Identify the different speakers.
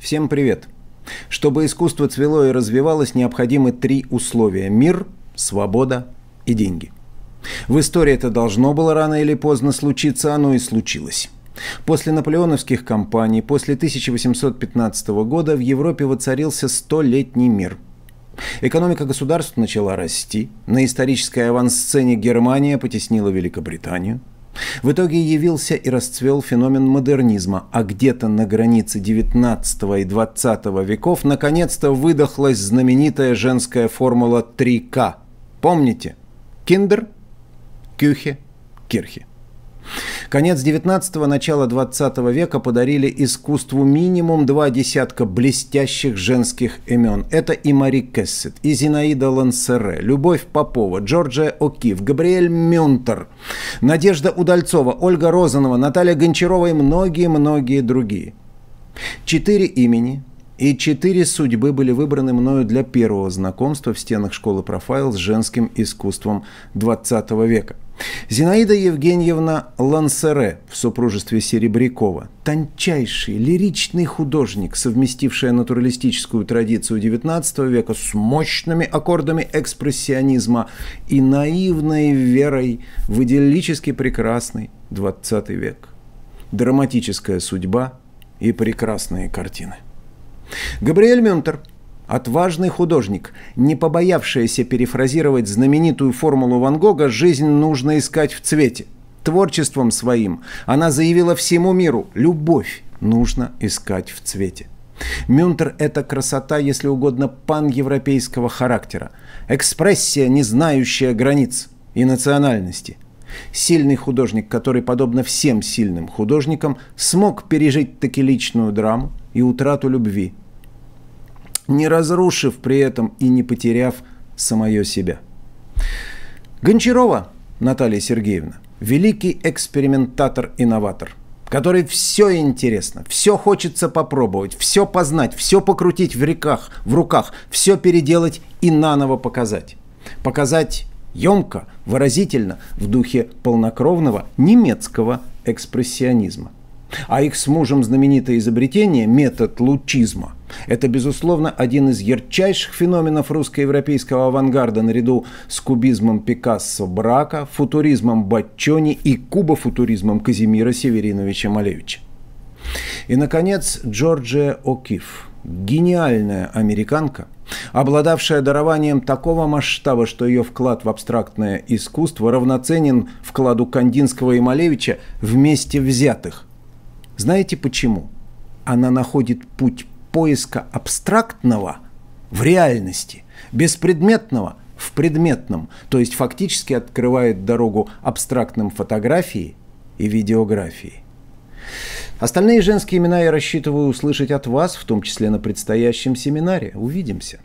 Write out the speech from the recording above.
Speaker 1: Всем привет! Чтобы искусство цвело и развивалось, необходимы три условия – мир, свобода и деньги. В истории это должно было рано или поздно случиться, оно и случилось. После наполеоновских кампаний, после 1815 года в Европе воцарился столетний мир – Экономика государств начала расти, на исторической авансцене Германия потеснила Великобританию, в итоге явился и расцвел феномен модернизма, а где-то на границе XIX и XX веков наконец-то выдохлась знаменитая женская формула 3К. Помните? Киндер, Кюхе, Кирхе. Конец 19-го, начало 20 века подарили искусству минимум два десятка блестящих женских имен. Это и Мари Кессет, и Зинаида Лансере, Любовь Попова, Джорджия О'Кив, Габриэль Мюнтер, Надежда Удальцова, Ольга Розанова, Наталья Гончарова и многие-многие другие. Четыре имени и четыре судьбы были выбраны мною для первого знакомства в стенах школы «Профайл» с женским искусством XX века – Зинаида Евгеньевна Лансере в супружестве Серебрякова, тончайший лиричный художник, совместившая натуралистическую традицию XIX века с мощными аккордами экспрессионизма и наивной верой в идиллически прекрасный XX век. Драматическая судьба и прекрасные картины. Габриэль Мюнтер Отважный художник, не побоявшийся перефразировать знаменитую формулу Ван Гога «Жизнь нужно искать в цвете». Творчеством своим она заявила всему миру «Любовь нужно искать в цвете». Мюнтер – это красота, если угодно, пан-европейского характера. Экспрессия, не знающая границ и национальности. Сильный художник, который, подобно всем сильным художникам, смог пережить таки личную драму и утрату любви – не разрушив при этом и не потеряв самое себя. Гончарова Наталья Сергеевна – великий экспериментатор-инноватор, который все интересно, все хочется попробовать, все познать, все покрутить в реках, в руках, все переделать и наново показать. Показать емко, выразительно, в духе полнокровного немецкого экспрессионизма. А их с мужем знаменитое изобретение – метод лучизма – это, безусловно, один из ярчайших феноменов русско-европейского авангарда наряду с кубизмом Пикассо Брака, футуризмом Батчони и кубофутуризмом Казимира Севериновича Малевича. И, наконец, Джорджия О'Кифф – гениальная американка, обладавшая дарованием такого масштаба, что ее вклад в абстрактное искусство равноценен вкладу Кандинского и Малевича вместе взятых. Знаете почему? Она находит путь поиска абстрактного в реальности, беспредметного в предметном, то есть фактически открывает дорогу абстрактным фотографии и видеографии. Остальные женские имена я рассчитываю услышать от вас, в том числе на предстоящем семинаре. Увидимся.